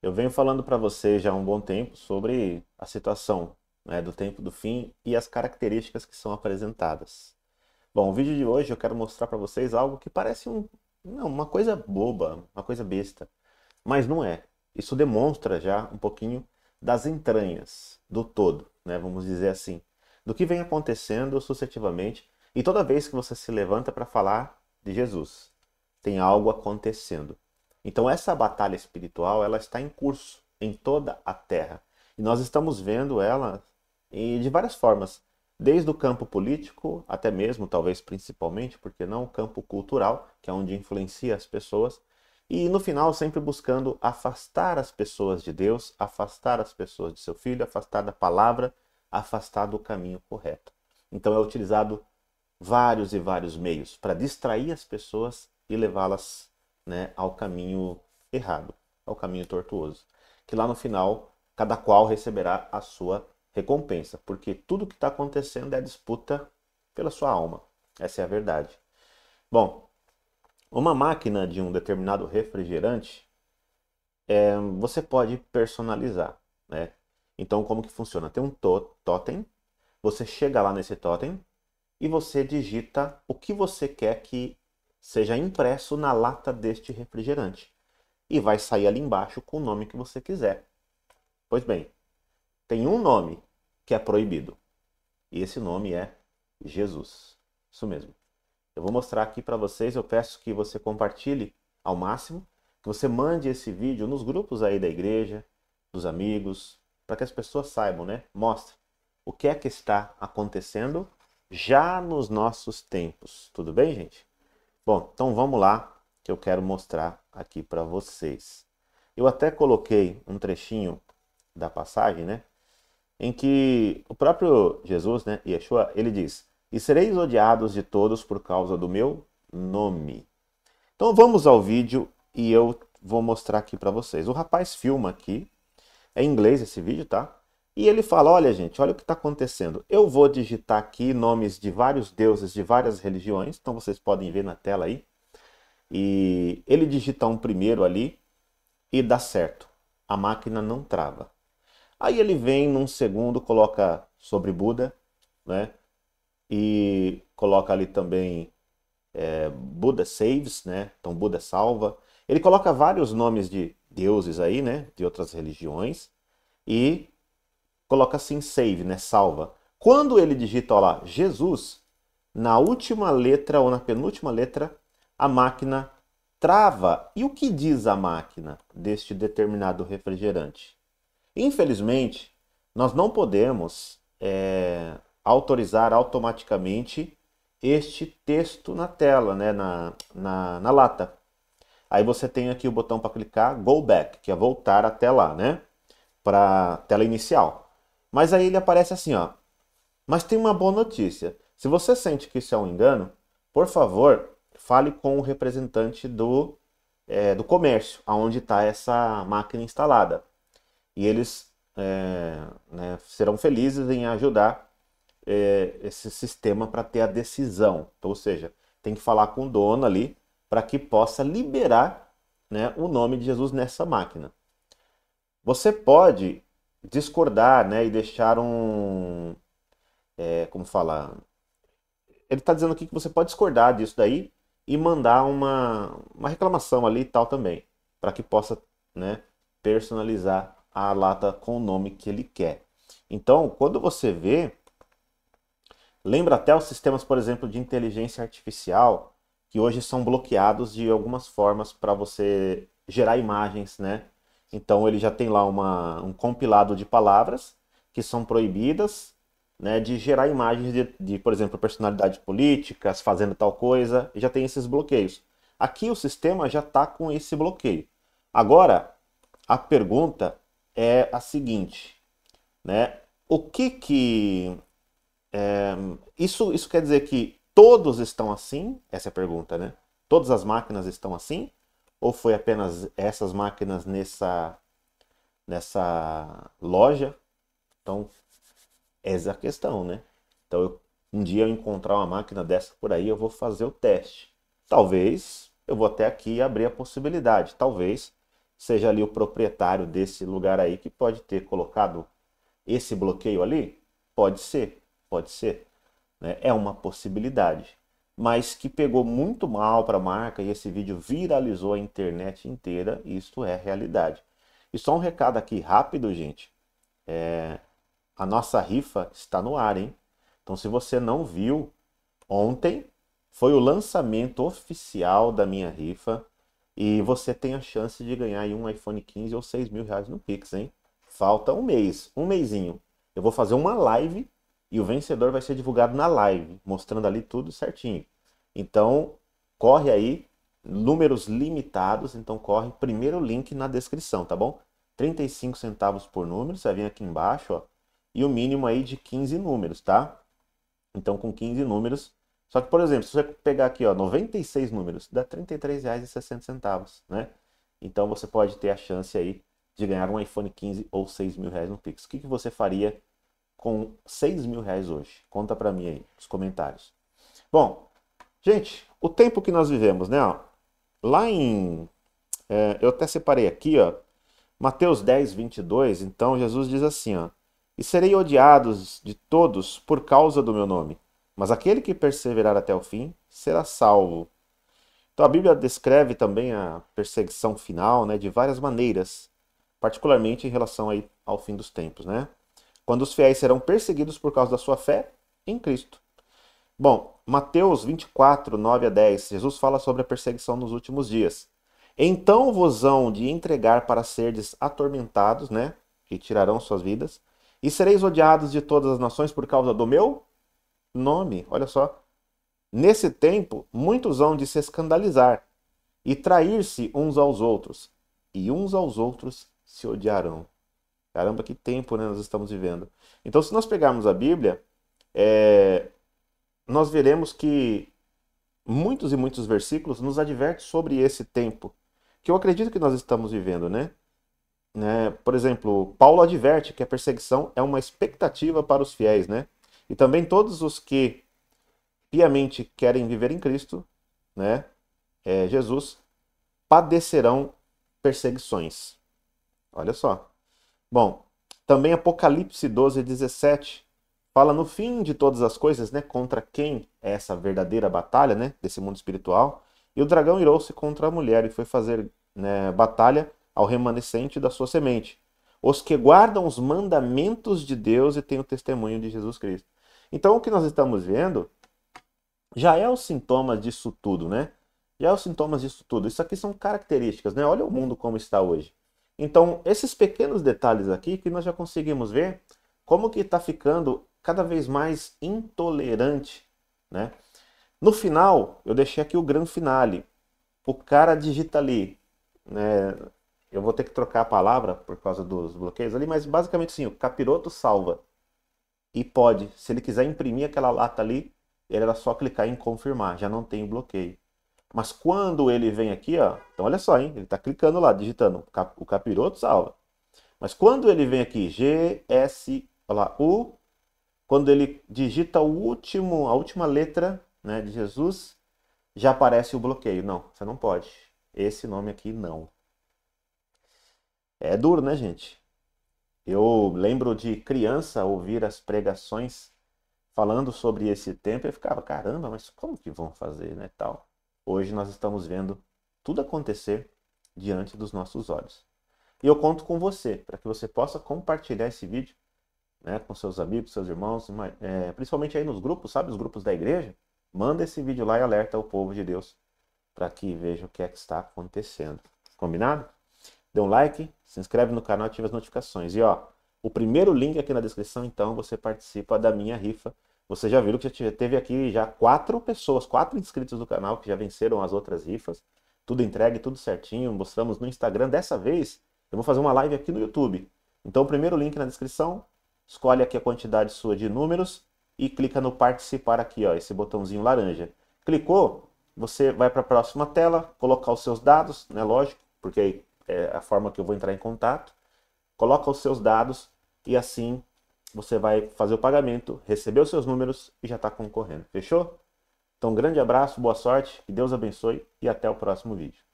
Eu venho falando para vocês já há um bom tempo sobre a situação né, do tempo do fim e as características que são apresentadas. Bom, o vídeo de hoje eu quero mostrar para vocês algo que parece um, não, uma coisa boba, uma coisa besta, mas não é. Isso demonstra já um pouquinho das entranhas do todo, né, vamos dizer assim, do que vem acontecendo sucessivamente e toda vez que você se levanta para falar de Jesus, tem algo acontecendo. Então essa batalha espiritual, ela está em curso em toda a Terra. E nós estamos vendo ela de várias formas, desde o campo político, até mesmo, talvez principalmente, porque não o campo cultural, que é onde influencia as pessoas, e no final sempre buscando afastar as pessoas de Deus, afastar as pessoas de seu filho, afastar da palavra, afastar do caminho correto. Então é utilizado vários e vários meios para distrair as pessoas e levá-las né, ao caminho errado, ao caminho tortuoso. Que lá no final, cada qual receberá a sua recompensa, porque tudo que está acontecendo é disputa pela sua alma. Essa é a verdade. Bom, uma máquina de um determinado refrigerante, é, você pode personalizar, né? Então, como que funciona? Tem um totem, você chega lá nesse totem e você digita o que você quer que seja impresso na lata deste refrigerante e vai sair ali embaixo com o nome que você quiser. Pois bem, tem um nome que é proibido e esse nome é Jesus. Isso mesmo. Eu vou mostrar aqui para vocês. Eu peço que você compartilhe ao máximo, que você mande esse vídeo nos grupos aí da igreja, dos amigos, para que as pessoas saibam, né? Mostre o que é que está acontecendo já nos nossos tempos. Tudo bem, gente? Bom, então vamos lá que eu quero mostrar aqui para vocês. Eu até coloquei um trechinho da passagem, né? Em que o próprio Jesus, né, Yeshua, ele diz: E sereis odiados de todos por causa do meu nome. Então vamos ao vídeo e eu vou mostrar aqui para vocês. O rapaz filma aqui. É em inglês esse vídeo, tá? E ele fala: olha, gente, olha o que está acontecendo. Eu vou digitar aqui nomes de vários deuses de várias religiões, então vocês podem ver na tela aí. E ele digita um primeiro ali e dá certo. A máquina não trava. Aí ele vem num segundo, coloca sobre Buda, né? E coloca ali também é, Buda Saves, né? Então Buda salva. Ele coloca vários nomes de deuses aí, né? De outras religiões. E coloca assim save, né, salva. Quando ele digita ó lá Jesus, na última letra ou na penúltima letra, a máquina trava. E o que diz a máquina deste determinado refrigerante? Infelizmente, nós não podemos é, autorizar automaticamente este texto na tela, né, na, na, na lata. Aí você tem aqui o botão para clicar Go Back, que é voltar até lá, né? Para a tela inicial. Mas aí ele aparece assim, ó. Mas tem uma boa notícia. Se você sente que isso é um engano, por favor, fale com o representante do, é, do comércio, aonde está essa máquina instalada. E eles é, né, serão felizes em ajudar é, esse sistema para ter a decisão. Então, ou seja, tem que falar com o dono ali para que possa liberar né, o nome de Jesus nessa máquina. Você pode discordar, né? E deixaram. É, como falar? Ele está dizendo aqui que você pode discordar disso daí e mandar uma, uma reclamação ali e tal também, para que possa né, personalizar a lata com o nome que ele quer. Então, quando você vê, lembra até os sistemas, por exemplo, de inteligência artificial, que hoje são bloqueados de algumas formas para você gerar imagens, né? Então ele já tem lá uma, um compilado de palavras que são proibidas né, de gerar imagens de, de, por exemplo, personalidades políticas fazendo tal coisa, e já tem esses bloqueios. Aqui o sistema já está com esse bloqueio. Agora, a pergunta é a seguinte, né? O que que... É, isso, isso quer dizer que todos estão assim? Essa é a pergunta, né? Todas as máquinas estão assim? Ou foi apenas essas máquinas nessa, nessa loja? Então, essa é a questão, né? Então, eu, um dia eu encontrar uma máquina dessa por aí, eu vou fazer o teste. Talvez eu vou até aqui abrir a possibilidade. Talvez seja ali o proprietário desse lugar aí que pode ter colocado esse bloqueio ali? Pode ser, pode ser. Né? É uma possibilidade mas que pegou muito mal para a marca e esse vídeo viralizou a internet inteira. Isto é realidade. E só um recado aqui rápido, gente. É... a nossa rifa está no ar, hein? Então, se você não viu, ontem foi o lançamento oficial da minha rifa e você tem a chance de ganhar um iPhone 15 ou 6 mil reais no Pix, hein? Falta um mês, um mêsinho. Eu vou fazer uma live e o vencedor vai ser divulgado na live, mostrando ali tudo certinho. Então, corre aí, números limitados, então corre primeiro link na descrição, tá bom? 35 centavos por número, você vem aqui embaixo, ó, e o mínimo aí de 15 números, tá? Então, com 15 números, só que, por exemplo, se você pegar aqui, ó, 96 números, dá R$ 33,60, né? Então, você pode ter a chance aí de ganhar um iPhone 15 ou 6 mil reais no Pix. O que, que você faria com 6 mil reais hoje? Conta para mim aí nos comentários. Bom, gente, o tempo que nós vivemos, né? Ó, lá em. É, eu até separei aqui, ó. Mateus 10, 22. Então, Jesus diz assim, ó. E serei odiados de todos por causa do meu nome. Mas aquele que perseverar até o fim será salvo. Então a Bíblia descreve também a perseguição final né, de várias maneiras, particularmente em relação aí ao fim dos tempos. Né? quando os fiéis serão perseguidos por causa da sua fé em Cristo. Bom, Mateus 24, 9 a 10, Jesus fala sobre a perseguição nos últimos dias. Então vos hão de entregar para serdes atormentados, né? Que tirarão suas vidas, e sereis odiados de todas as nações por causa do meu nome. Olha só. Nesse tempo, muitos hão de se escandalizar e trair-se uns aos outros, e uns aos outros se odiarão. Caramba, que tempo né, nós estamos vivendo. Então, se nós pegarmos a Bíblia, é, nós veremos que muitos e muitos versículos nos advertem sobre esse tempo, que eu acredito que nós estamos vivendo, né? né? Por exemplo, Paulo adverte que a perseguição é uma expectativa para os fiéis, né? E também todos os que piamente querem viver em Cristo, né? É, Jesus, padecerão perseguições. Olha só. Bom, também Apocalipse 12, 17 fala no fim de todas as coisas, né? Contra quem é essa verdadeira batalha, né? Desse mundo espiritual. E o dragão irou-se contra a mulher e foi fazer né, batalha ao remanescente da sua semente. Os que guardam os mandamentos de Deus e têm o testemunho de Jesus Cristo. Então, o que nós estamos vendo já é os sintomas disso tudo, né? Já é os sintomas disso tudo. Isso aqui são características, né? Olha o mundo como está hoje. Então, esses pequenos detalhes aqui que nós já conseguimos ver como que está ficando cada vez mais intolerante, né? No final, eu deixei aqui o gran finale. O cara digita ali, né? Eu vou ter que trocar a palavra por causa dos bloqueios ali, mas basicamente sim, o capiroto salva. E pode, se ele quiser imprimir aquela lata ali, ele era só clicar em confirmar, já não tem bloqueio. Mas quando ele vem aqui, ó, então olha só, hein? Ele está clicando lá, digitando o capiroto salva. Mas quando ele vem aqui, G olha lá, U, quando ele digita o último, a última letra né, de Jesus, já aparece o bloqueio. Não, você não pode. Esse nome aqui não. É duro, né, gente? Eu lembro de criança ouvir as pregações falando sobre esse tempo e ficava, caramba, mas como que vão fazer, né, tal? Hoje nós estamos vendo tudo acontecer diante dos nossos olhos. E eu conto com você, para que você possa compartilhar esse vídeo né, com seus amigos, seus irmãos, é, principalmente aí nos grupos, sabe? Os grupos da igreja. Manda esse vídeo lá e alerta o povo de Deus para que veja o que é que está acontecendo. Combinado? Dê um like, se inscreve no canal, ativa as notificações. E ó, o primeiro link aqui na descrição, então você participa da minha rifa você já viu que já teve aqui já quatro pessoas, quatro inscritos do canal que já venceram as outras rifas. Tudo entregue, tudo certinho. Mostramos no Instagram. Dessa vez, eu vou fazer uma live aqui no YouTube. Então, o primeiro link na descrição. Escolhe aqui a quantidade sua de números e clica no participar aqui, ó, esse botãozinho laranja. Clicou, você vai para a próxima tela, colocar os seus dados, né, lógico, porque aí é a forma que eu vou entrar em contato. Coloca os seus dados e assim você vai fazer o pagamento, receber os seus números e já está concorrendo. Fechou? Então, um grande abraço, boa sorte, que Deus abençoe e até o próximo vídeo.